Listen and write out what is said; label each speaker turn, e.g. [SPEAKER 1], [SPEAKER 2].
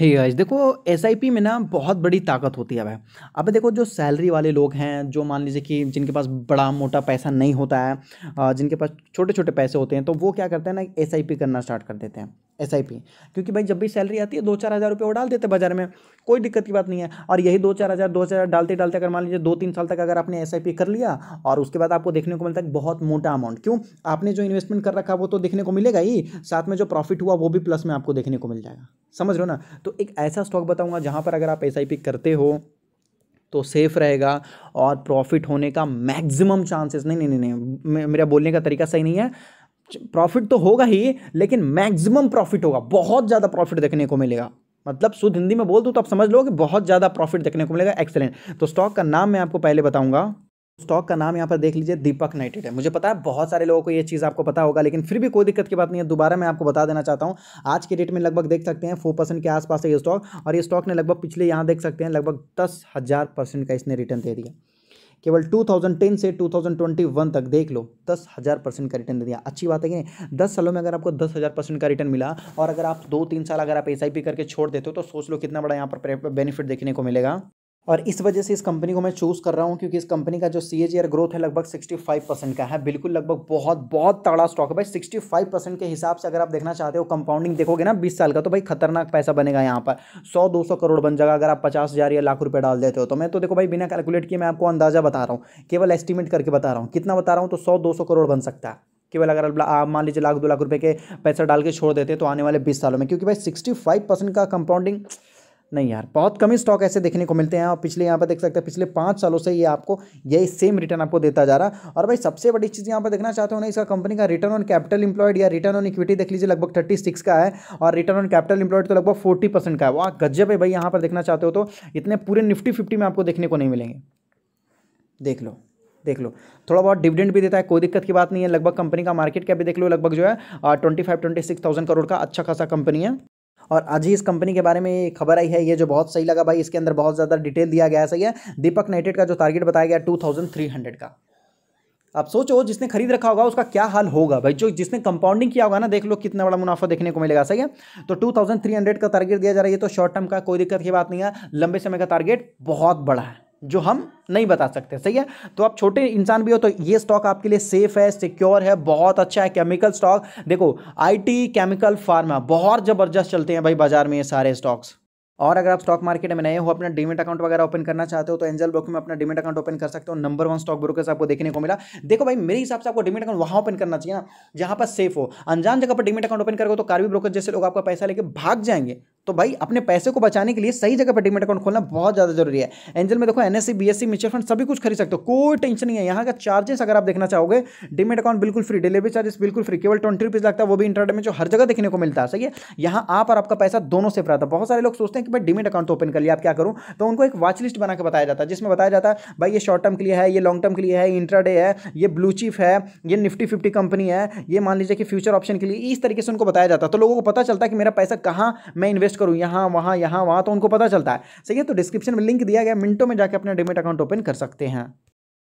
[SPEAKER 1] hey guys देखो S में ना बहुत बड़ी ताकत होती है भाई अब देखो जो सैलरी वाले लोग हैं जो मान लीजिए कि जिनके पास बड़ा मोटा पैसा नहीं होता है जिनके पास छोटे छोटे पैसे होते हैं तो वो क्या करते हैं ना एस करना स्टार्ट कर देते हैं एस आई पी क्योंकि भाई जब भी सैलरी आती है दो चार हज़ार रुपये वो डाल देते बाजार में कोई दिक्कत की बात नहीं है और यही दो चार हज़ार दो हज़ार डालते डालते अगर मान लीजिए दो तीन साल तक अगर आपने एस आई पी कर लिया और उसके बाद आपको देखने को मिलता है बहुत मोटा अमाउंट क्यों आपने जो इन्वेस्टमेंट कर रखा वो तो देखने को मिलेगा ही साथ में जो प्रॉफिट हुआ वो भी प्लस में आपको देखने को मिल जाएगा समझ लो ना तो एक ऐसा स्टॉक बताऊँगा जहाँ पर अगर आप एस आई पी करते हो तो सेफ रहेगा और प्रॉफिट होने का मैक्सिमम चांसेस नहीं नहीं नहीं नहीं मेरा बोलने का तरीका सही नहीं है प्रॉफिट तो होगा ही लेकिन मैक्सिमम प्रॉफिट होगा बहुत ज़्यादा प्रॉफिट देखने को मिलेगा मतलब शुद्ध हिंदी में बोल दूँ तो आप समझ लो कि बहुत ज़्यादा प्रॉफिट देखने को मिलेगा एक्सेलेंट तो स्टॉक का नाम मैं आपको पहले बताऊँगा स्टॉक का नाम यहाँ पर देख लीजिए दीपक नाइटेड है मुझे पता है बहुत सारे लोगों को ये चीज़ आपको पता होगा लेकिन फिर भी कोई दिक्कत की बात नहीं है दोबारा मैं आपको बता देना चाहता हूँ आज के डेट में लगभग देख सकते हैं फोर परसेंट के आसपास है ये स्टॉक और ये स्टॉक ने लगभग पिछले यहाँ देख सकते हैं लगभग दस हज़ार परसेंट का इसने रिटर्न दे दिया केवल 2010 से 2021 तक देख लो दस हज़ार परसेंट का रिटर्न दे दिया अच्छी बात है कि नहीं दस सालों में अगर आपको दस हज़ार परसेंट का रिटर्न मिला और अगर आप दो तीन साल अगर आप एस करके छोड़ देते हो तो सोच लो कितना बड़ा यहाँ पर बेनिफिट देखने को मिलेगा और इस वजह से इस कंपनी को मैं चूज़ कर रहा हूँ क्योंकि इस कंपनी का जो सी एयर ग्रोथ है लगभग 65 परसेंट का है बिल्कुल लगभग बहुत बहुत तगड़ा स्टॉक है भाई 65 परसेंट के हिसाब से अगर आप देखना चाहते हो कंपाउंडिंग देखोगे ना 20 साल का तो भाई खतरनाक पैसा बनेगा यहाँ पर 100-200 करोड़ बन जाएगा अगर आप पचास हज़ार या लाख रुपये डाल देते हो तो मैं तो देखो भाई बिना कैलकुलेट किए मैं आपको अंदाजा बता रहा हूँ केवल एस्टिमेट करके बता रहा हूँ कितना बता रहा हूँ तो सौ दो करोड़ बन सकता है केवल अगर आप मान लीजिए लाख दो लाख रुपये के पैसा डाल के छोड़ देते तो आने वाले बीस सालों में क्योंकि भाई सिक्सटी फाइव परसेंट का कंपाउंडिंग नहीं यार बहुत कम ही स्टॉक ऐसे देखने को मिलते हैं और पिछले यहाँ पर देख सकते हैं पिछले पाँच सालों से ये आपको यही सेम रिटर्न आपको देता जा रहा और भाई सबसे बड़ी चीज़ यहाँ पर देखना चाहते हो ना इसका कंपनी का रिटर्न ऑन कैपिटल इंप्लॉयड या रिटर्न ऑन इक्विटी देख लीजिए लगभग थर्टी सिक्स का है और रिटर्न ऑन कैपिटल इंप्लॉयड तो लगभग फोर्टी परसेंट का है वाह गजब है भाई यहाँ पर देखना चाहते हो तो इतने पूरे निफ्टी फिफ्टी में आपको देखने को नहीं मिलेंगे देख लो देख लो थोड़ा बहुत डिविडेंड भी देता है कोई दिक्कत की बात नहीं है लगभग कंपनी का मार्केट कैप भी देख लो लगभग जो है twenty five twenty six thousand crore का अच्छा खासा कंपनी है और आज ही इस कंपनी के बारे में खबर आई है ये जो बहुत सही लगा भाई इसके अंदर बहुत ज़्यादा डिटेल दिया गया है सही है दीपक नाइटेड का जो टारगेट बताया गया टू थाउजेंड थ्री हंड्रेड का अब सोचो जिसने खरीद रखा होगा उसका क्या हाल होगा भाई जो जिसने कंपाउंडिंग किया होगा ना देख लो कितना बड़ा मुनाफा देखने को मिलेगा सही है तो 2300 का टारगेट दिया जा रहा है तो शॉर्ट टर्म का कोई दिक्कत की बात नहीं है लंबे समय का टारगेट बहुत बड़ा है जो हम नहीं बता सकते सही है तो आप छोटे इंसान भी हो तो ये स्टॉक आपके लिए सेफ है सिक्योर है बहुत अच्छा है केमिकल स्टॉक देखो आईटी केमिकल फार्मा बहुत ज़बरदस्त चलते हैं भाई बाजार में ये सारे स्टॉक्स और अगर आप स्टॉक मार्केट में नए हो अपना डीमेट अकाउंट वगैरह ओपन करना चाहते हो तो एंजल ब्रोक में अपना डीमेट अकाउंट ओपन कर सकते हो नंबर वन स्टॉक ब्रोकर आपको देखने को मिला देखो भाई मेरे हिसाब से आपको डीमेट अकाउंट वहाँ ओपन करना चाहिए ना जहाँ पर सेफ हो अनजान जगह पर डीमेट अकाउंट ओपन करोगे तो कार्बी ब्रोकर जैसे लोग आपका पैसा लेके भाग जाएंगे तो भाई अपने पैसे को बचाने के लिए सही जगह पर डिमेट अकाउंट खोलना बहुत ज़्यादा जरूरी है एंजल में देखो एनएससी सी म्यूचुअल फंड सभी कुछ खरीद सकते हो कोई टेंशन नहीं है यहाँ का चार्जेस अगर आप देखना चाहोगे डिमेट अकाउंट बिल्कुल फ्री डिलीवरी चार्जेस बिल्कुल फ्री केवल ट्वेंटी रुपीज़ लगता है वो भी इंटरनेट में जो हर जगह देखने को मिलता है सही है यहाँ आप और आपका पैसा दोनों से रहता है बहुत सारे लोग सोचते हैं कि भाई डिमेट अकाउंट ओपन कर लिया आप क्या करूँ तो उनको एक वाच लिस्ट बनाकर बताया जाता है जिसमें बताया जाता है भाई ये शॉर्ट टर्म के लिए है ये लॉन्ग टर्म के लिए है इंटरडे है ये ब्लू चिप है ये निफ्टी फिफ्टी कंपनी है ये मान लीजिए कि फ्यूचर ऑप्शन के लिए इस तरीके से उनको बताया जाता है तो लोगों को पता चलता है कि मेरा पैसा कहाँ मैं इन्वेस्ट इन्वेस्ट करूँ यहाँ वहाँ यहाँ वहाँ तो उनको पता चलता है सही है तो डिस्क्रिप्शन में लिंक दिया गया मिनटों में जाकर अपना डिमेट अकाउंट ओपन कर सकते हैं